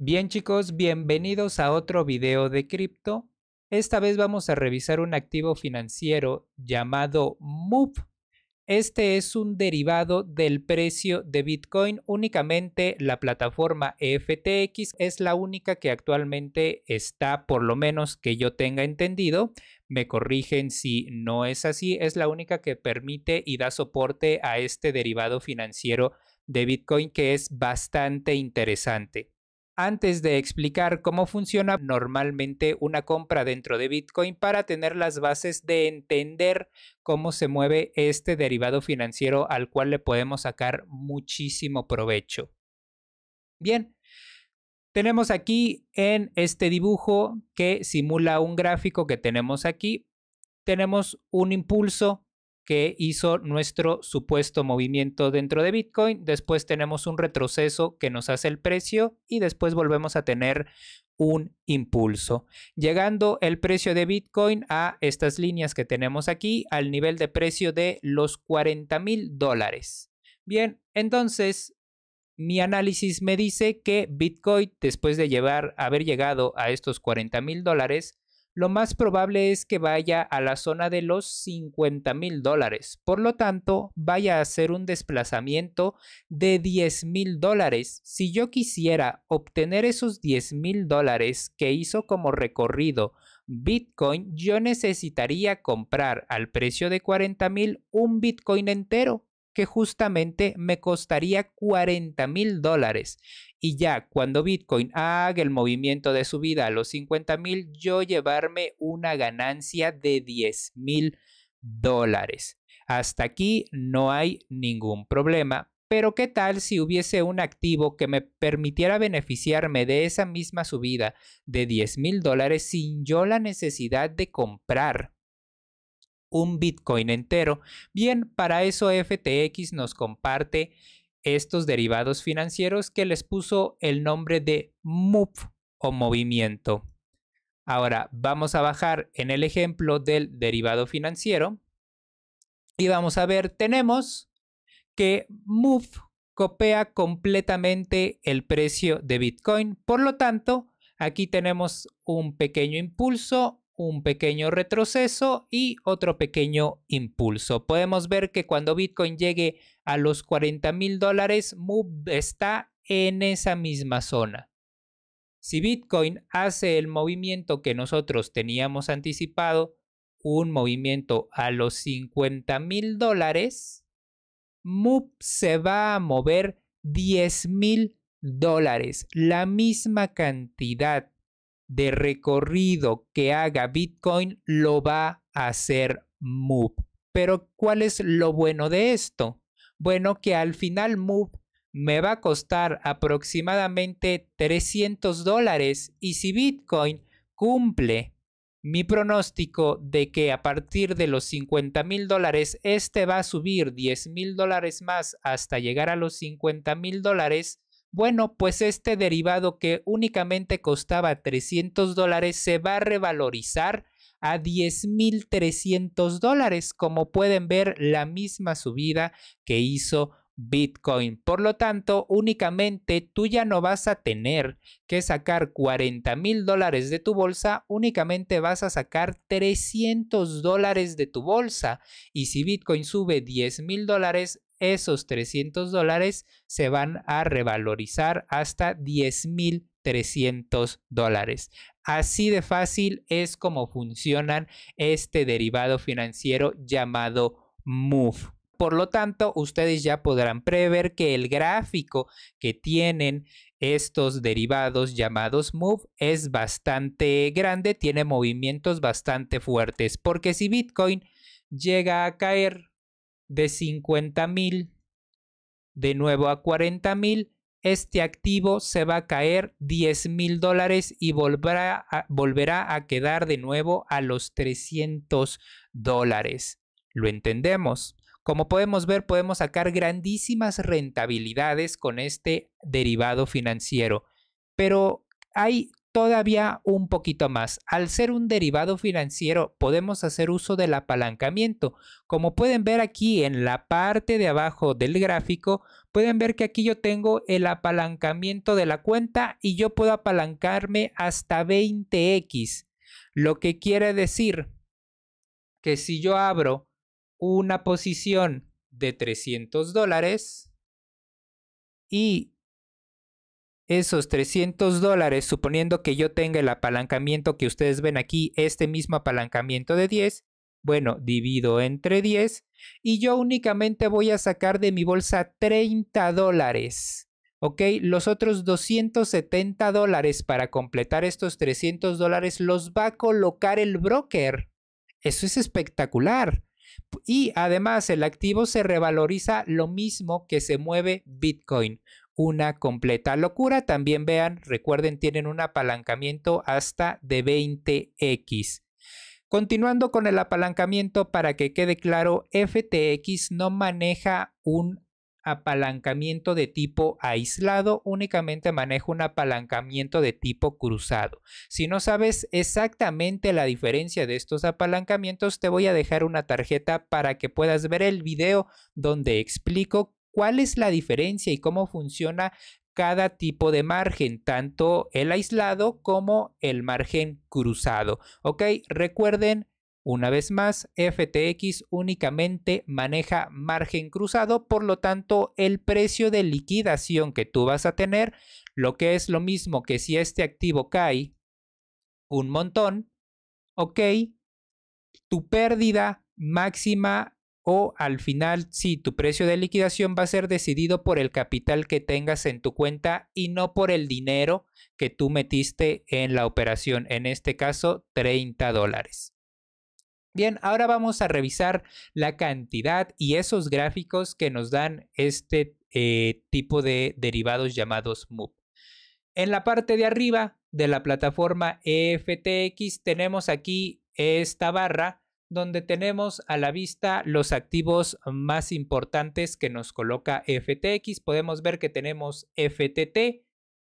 Bien chicos, bienvenidos a otro video de cripto. Esta vez vamos a revisar un activo financiero llamado MUP. Este es un derivado del precio de Bitcoin. Únicamente la plataforma FTX es la única que actualmente está, por lo menos que yo tenga entendido. Me corrigen si no es así. Es la única que permite y da soporte a este derivado financiero de Bitcoin que es bastante interesante antes de explicar cómo funciona normalmente una compra dentro de Bitcoin para tener las bases de entender cómo se mueve este derivado financiero al cual le podemos sacar muchísimo provecho. Bien, tenemos aquí en este dibujo que simula un gráfico que tenemos aquí, tenemos un impulso que hizo nuestro supuesto movimiento dentro de Bitcoin. Después tenemos un retroceso que nos hace el precio y después volvemos a tener un impulso. Llegando el precio de Bitcoin a estas líneas que tenemos aquí, al nivel de precio de los 40 mil dólares. Bien, entonces mi análisis me dice que Bitcoin, después de llevar, haber llegado a estos 40 mil dólares, lo más probable es que vaya a la zona de los 50 mil dólares. Por lo tanto, vaya a hacer un desplazamiento de 10 mil dólares. Si yo quisiera obtener esos 10 mil dólares que hizo como recorrido Bitcoin, yo necesitaría comprar al precio de 40 mil un Bitcoin entero que justamente me costaría 40 mil dólares. Y ya cuando Bitcoin haga el movimiento de subida a los 50 mil, yo llevarme una ganancia de 10 mil dólares. Hasta aquí no hay ningún problema. Pero ¿qué tal si hubiese un activo que me permitiera beneficiarme de esa misma subida de 10 mil dólares sin yo la necesidad de comprar? un Bitcoin entero. Bien, para eso FTX nos comparte estos derivados financieros que les puso el nombre de MOVE o movimiento. Ahora vamos a bajar en el ejemplo del derivado financiero y vamos a ver, tenemos que MOVE copia completamente el precio de Bitcoin. Por lo tanto, aquí tenemos un pequeño impulso un pequeño retroceso y otro pequeño impulso. Podemos ver que cuando Bitcoin llegue a los 40 mil dólares, MOVE está en esa misma zona. Si Bitcoin hace el movimiento que nosotros teníamos anticipado, un movimiento a los 50 mil dólares, MOVE se va a mover 10 mil dólares, la misma cantidad de recorrido que haga Bitcoin lo va a hacer Move. Pero ¿cuál es lo bueno de esto? Bueno, que al final Move me va a costar aproximadamente 300 dólares y si Bitcoin cumple mi pronóstico de que a partir de los 50 mil dólares este va a subir 10 mil dólares más hasta llegar a los 50 mil dólares, bueno, pues este derivado que únicamente costaba 300 dólares se va a revalorizar a 10.300 dólares. Como pueden ver, la misma subida que hizo Bitcoin. Por lo tanto, únicamente tú ya no vas a tener que sacar 40 mil dólares de tu bolsa, únicamente vas a sacar 300 dólares de tu bolsa. Y si Bitcoin sube 10 mil dólares, esos 300 dólares se van a revalorizar hasta 10.300 dólares. Así de fácil es como funcionan este derivado financiero llamado MOVE. Por lo tanto, ustedes ya podrán prever que el gráfico que tienen estos derivados llamados move es bastante grande, tiene movimientos bastante fuertes, porque si Bitcoin llega a caer de 50 mil, de nuevo a 40 mil, este activo se va a caer 10 mil dólares y volverá a, volverá a quedar de nuevo a los 300 dólares. Lo entendemos. Como podemos ver, podemos sacar grandísimas rentabilidades con este derivado financiero. Pero hay todavía un poquito más. Al ser un derivado financiero, podemos hacer uso del apalancamiento. Como pueden ver aquí en la parte de abajo del gráfico, pueden ver que aquí yo tengo el apalancamiento de la cuenta y yo puedo apalancarme hasta 20x, lo que quiere decir que si yo abro una posición de 300 dólares y esos 300 dólares, suponiendo que yo tenga el apalancamiento que ustedes ven aquí, este mismo apalancamiento de 10, bueno, divido entre 10 y yo únicamente voy a sacar de mi bolsa 30 dólares. ¿Ok? Los otros 270 dólares para completar estos 300 dólares los va a colocar el broker. Eso es espectacular. Y además el activo se revaloriza lo mismo que se mueve Bitcoin una completa locura. También vean, recuerden, tienen un apalancamiento hasta de 20x. Continuando con el apalancamiento, para que quede claro, FTX no maneja un apalancamiento de tipo aislado, únicamente maneja un apalancamiento de tipo cruzado. Si no sabes exactamente la diferencia de estos apalancamientos, te voy a dejar una tarjeta para que puedas ver el video donde explico cuál es la diferencia y cómo funciona cada tipo de margen, tanto el aislado como el margen cruzado. ¿Ok? Recuerden, una vez más, FTX únicamente maneja margen cruzado, por lo tanto, el precio de liquidación que tú vas a tener, lo que es lo mismo que si este activo cae un montón, ¿ok? Tu pérdida máxima o al final si tu precio de liquidación va a ser decidido por el capital que tengas en tu cuenta y no por el dinero que tú metiste en la operación, en este caso 30 dólares. Bien, ahora vamos a revisar la cantidad y esos gráficos que nos dan este eh, tipo de derivados llamados MOOC. En la parte de arriba de la plataforma EFTX tenemos aquí esta barra donde tenemos a la vista los activos más importantes que nos coloca FTX. Podemos ver que tenemos FTT,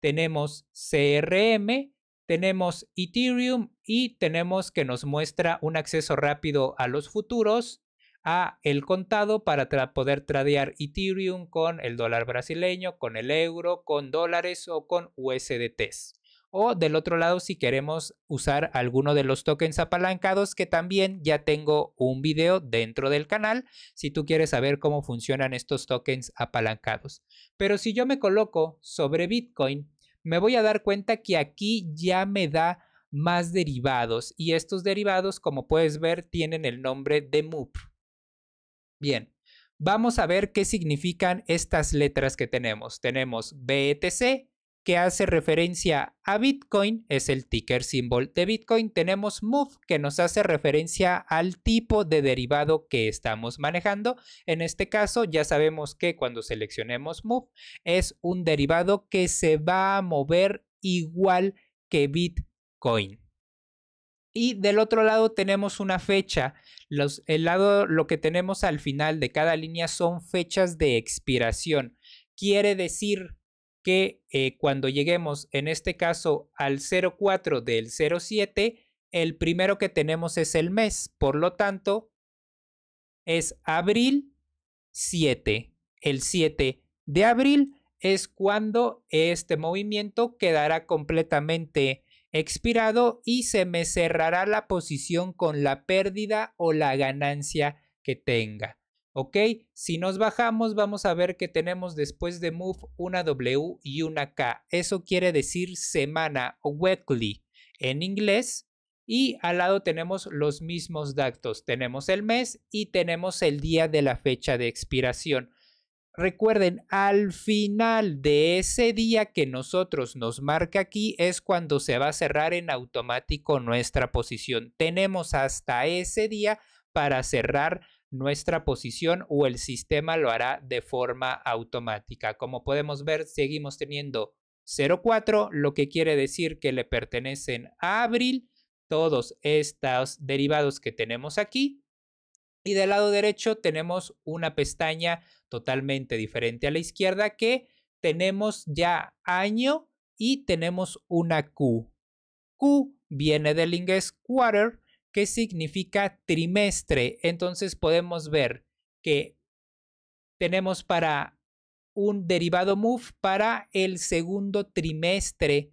tenemos CRM, tenemos Ethereum y tenemos que nos muestra un acceso rápido a los futuros, a el contado para poder tradear Ethereum con el dólar brasileño, con el euro, con dólares o con USDTs. O del otro lado, si queremos usar alguno de los tokens apalancados, que también ya tengo un video dentro del canal, si tú quieres saber cómo funcionan estos tokens apalancados. Pero si yo me coloco sobre Bitcoin, me voy a dar cuenta que aquí ya me da más derivados. Y estos derivados, como puedes ver, tienen el nombre de MOOP. Bien, vamos a ver qué significan estas letras que tenemos. Tenemos BTC, e que hace referencia a Bitcoin, es el ticker symbol de Bitcoin. Tenemos MOVE que nos hace referencia al tipo de derivado que estamos manejando. En este caso ya sabemos que cuando seleccionemos MOVE es un derivado que se va a mover igual que Bitcoin. Y del otro lado tenemos una fecha. Los, el lado, lo que tenemos al final de cada línea son fechas de expiración. Quiere decir que eh, cuando lleguemos, en este caso, al 04 del 07, el primero que tenemos es el mes. Por lo tanto, es abril 7. El 7 de abril es cuando este movimiento quedará completamente expirado y se me cerrará la posición con la pérdida o la ganancia que tenga. ¿Ok? Si nos bajamos, vamos a ver que tenemos después de move una W y una K. Eso quiere decir semana o weekly en inglés. Y al lado tenemos los mismos datos. Tenemos el mes y tenemos el día de la fecha de expiración. Recuerden, al final de ese día que nosotros nos marca aquí es cuando se va a cerrar en automático nuestra posición. Tenemos hasta ese día para cerrar nuestra posición o el sistema lo hará de forma automática. Como podemos ver, seguimos teniendo 04, lo que quiere decir que le pertenecen a abril todos estos derivados que tenemos aquí. Y del lado derecho tenemos una pestaña totalmente diferente a la izquierda que tenemos ya año y tenemos una Q. Q viene del inglés quarter, ¿Qué significa trimestre. Entonces podemos ver que tenemos para un derivado move para el segundo trimestre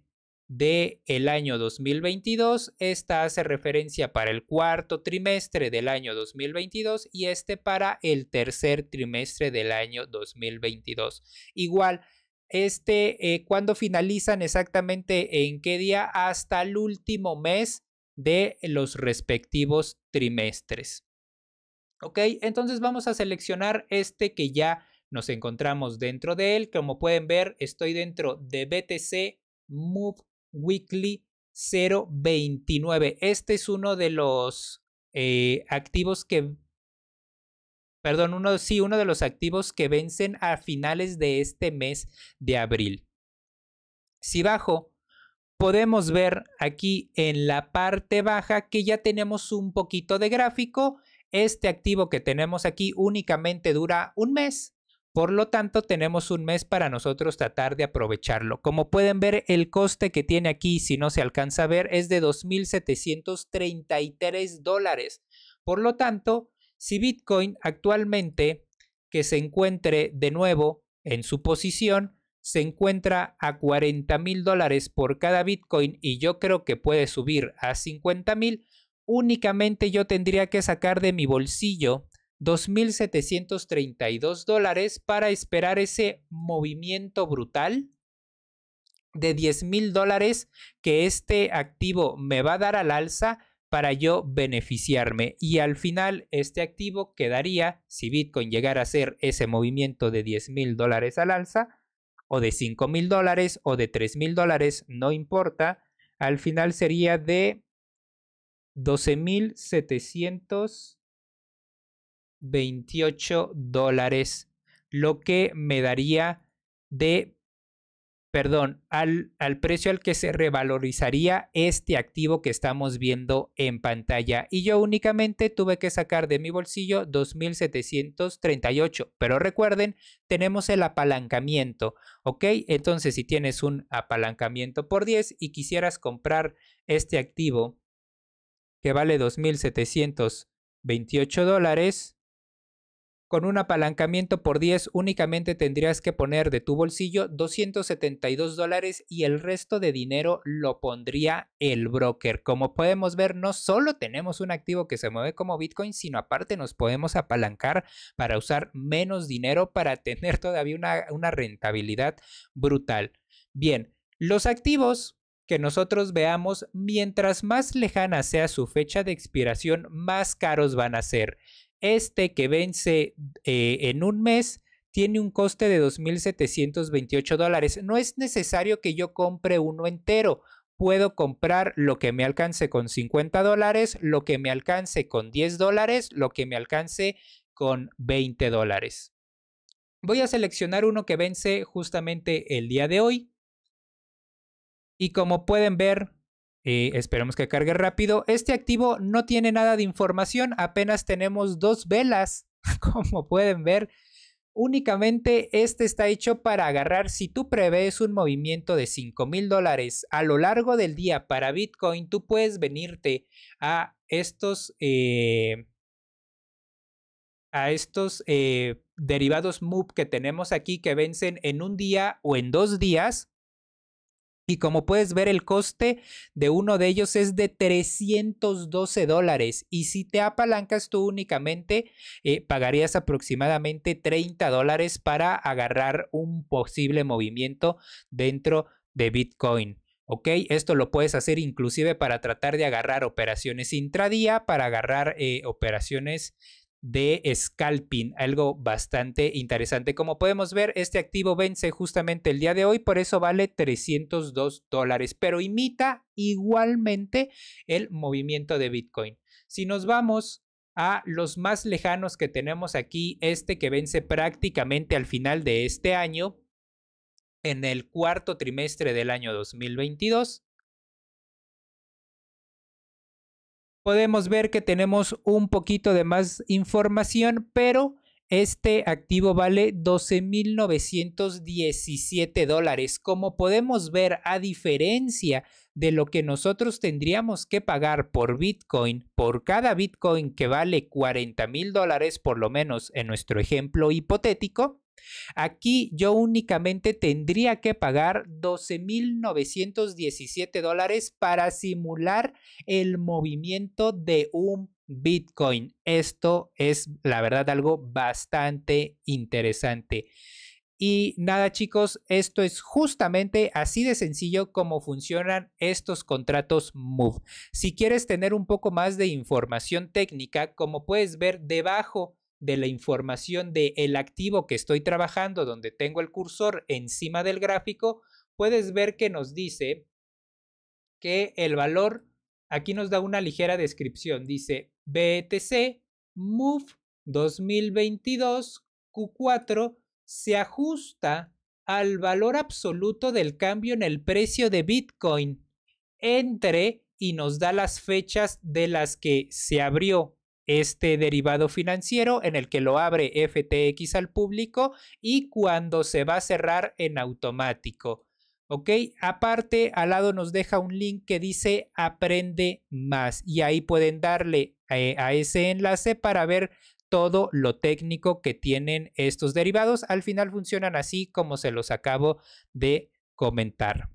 del el año 2022. Esta hace referencia para el cuarto trimestre del año 2022 y este para el tercer trimestre del año 2022. Igual, este, eh, cuando finalizan exactamente en qué día hasta el último mes de los respectivos trimestres. Ok, entonces vamos a seleccionar este que ya nos encontramos dentro de él. Como pueden ver, estoy dentro de BTC Move Weekly 029. Este es uno de los eh, activos que perdón, uno, sí, uno de los activos que vencen a finales de este mes de abril. Si bajo podemos ver aquí en la parte baja que ya tenemos un poquito de gráfico. Este activo que tenemos aquí únicamente dura un mes. Por lo tanto, tenemos un mes para nosotros tratar de aprovecharlo. Como pueden ver, el coste que tiene aquí, si no se alcanza a ver, es de 2.733 dólares. Por lo tanto, si Bitcoin actualmente que se encuentre de nuevo en su posición, se encuentra a 40,000 mil dólares por cada Bitcoin y yo creo que puede subir a 50 mil, únicamente yo tendría que sacar de mi bolsillo 2.732 dólares para esperar ese movimiento brutal de $10,000 mil dólares que este activo me va a dar al alza para yo beneficiarme. Y al final este activo quedaría, si Bitcoin llegara a hacer ese movimiento de $10,000 mil dólares al alza, o de 5 mil dólares o de 3 mil dólares, no importa. Al final sería de 12.728 dólares, lo que me daría de perdón, al, al, precio al que se revalorizaría este activo que estamos viendo en pantalla. Y yo únicamente tuve que sacar de mi bolsillo 2.738. Pero recuerden, tenemos el apalancamiento, ¿ok? Entonces, si tienes un apalancamiento por 10 y quisieras comprar este activo que vale 2.728 dólares, con un apalancamiento por 10 únicamente tendrías que poner de tu bolsillo 272 dólares y el resto de dinero lo pondría el broker. Como podemos ver, no solo tenemos un activo que se mueve como Bitcoin, sino aparte nos podemos apalancar para usar menos dinero para tener todavía una, una rentabilidad brutal. Bien, los activos que nosotros veamos, mientras más lejana sea su fecha de expiración, más caros van a ser. Este que vence eh, en un mes tiene un coste de 2.728 dólares. No es necesario que yo compre uno entero. Puedo comprar lo que me alcance con 50 dólares, lo que me alcance con 10 dólares, lo que me alcance con 20 dólares. Voy a seleccionar uno que vence justamente el día de hoy. Y como pueden ver, eh, esperemos que cargue rápido. Este activo no tiene nada de información, apenas tenemos dos velas, como pueden ver. Únicamente este está hecho para agarrar si tú prevés un movimiento de 5 mil dólares a lo largo del día para Bitcoin, tú puedes venirte a estos, eh, a estos eh, derivados MOOC que tenemos aquí que vencen en un día o en dos días y como puedes ver, el coste de uno de ellos es de 312 dólares. Y si te apalancas tú únicamente, eh, pagarías aproximadamente 30 dólares para agarrar un posible movimiento dentro de Bitcoin. ¿Ok? Esto lo puedes hacer inclusive para tratar de agarrar operaciones intradía, para agarrar eh, operaciones de scalping, algo bastante interesante. Como podemos ver, este activo vence justamente el día de hoy, por eso vale 302 dólares, pero imita igualmente el movimiento de Bitcoin. Si nos vamos a los más lejanos que tenemos aquí, este que vence prácticamente al final de este año, en el cuarto trimestre del año 2022, podemos ver que tenemos un poquito de más información, pero este activo vale 12.917 dólares. Como podemos ver, a diferencia de lo que nosotros tendríamos que pagar por Bitcoin, por cada Bitcoin que vale 40,000 dólares, por lo menos en nuestro ejemplo hipotético, Aquí yo únicamente tendría que pagar 12.917 dólares para simular el movimiento de un Bitcoin. Esto es, la verdad, algo bastante interesante. Y nada chicos, esto es justamente así de sencillo como funcionan estos contratos MOVE. Si quieres tener un poco más de información técnica, como puedes ver debajo de la información del el activo que estoy trabajando, donde tengo el cursor encima del gráfico, puedes ver que nos dice que el valor, aquí nos da una ligera descripción, dice BTC e MOVE 2022 Q4 se ajusta al valor absoluto del cambio en el precio de Bitcoin entre y nos da las fechas de las que se abrió este derivado financiero en el que lo abre FTX al público y cuando se va a cerrar en automático. ¿Ok? Aparte, al lado nos deja un link que dice aprende más y ahí pueden darle eh, a ese enlace para ver todo lo técnico que tienen estos derivados. Al final funcionan así como se los acabo de comentar.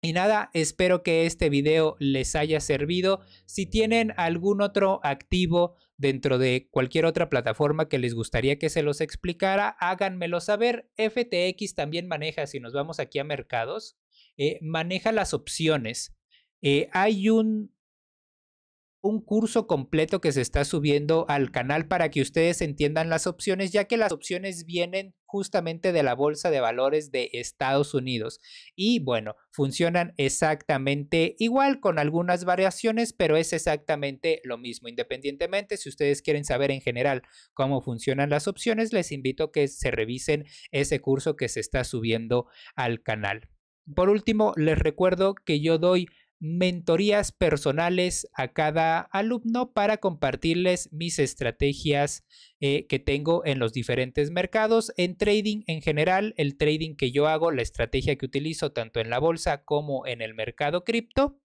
Y nada, espero que este video les haya servido. Si tienen algún otro activo dentro de cualquier otra plataforma que les gustaría que se los explicara, háganmelo saber. FTX también maneja, si nos vamos aquí a mercados, eh, maneja las opciones. Eh, hay un, un curso completo que se está subiendo al canal para que ustedes entiendan las opciones, ya que las opciones vienen justamente de la Bolsa de Valores de Estados Unidos. Y bueno, funcionan exactamente igual con algunas variaciones, pero es exactamente lo mismo. Independientemente, si ustedes quieren saber en general cómo funcionan las opciones, les invito que se revisen ese curso que se está subiendo al canal. Por último, les recuerdo que yo doy mentorías personales a cada alumno para compartirles mis estrategias eh, que tengo en los diferentes mercados. En trading en general, el trading que yo hago, la estrategia que utilizo tanto en la bolsa como en el mercado cripto.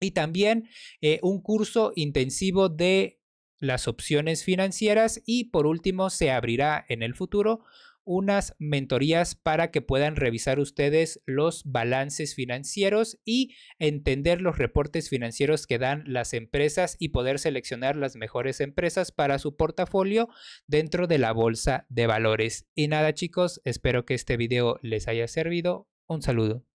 Y también eh, un curso intensivo de las opciones financieras y por último se abrirá en el futuro unas mentorías para que puedan revisar ustedes los balances financieros y entender los reportes financieros que dan las empresas y poder seleccionar las mejores empresas para su portafolio dentro de la bolsa de valores. Y nada chicos, espero que este video les haya servido. Un saludo.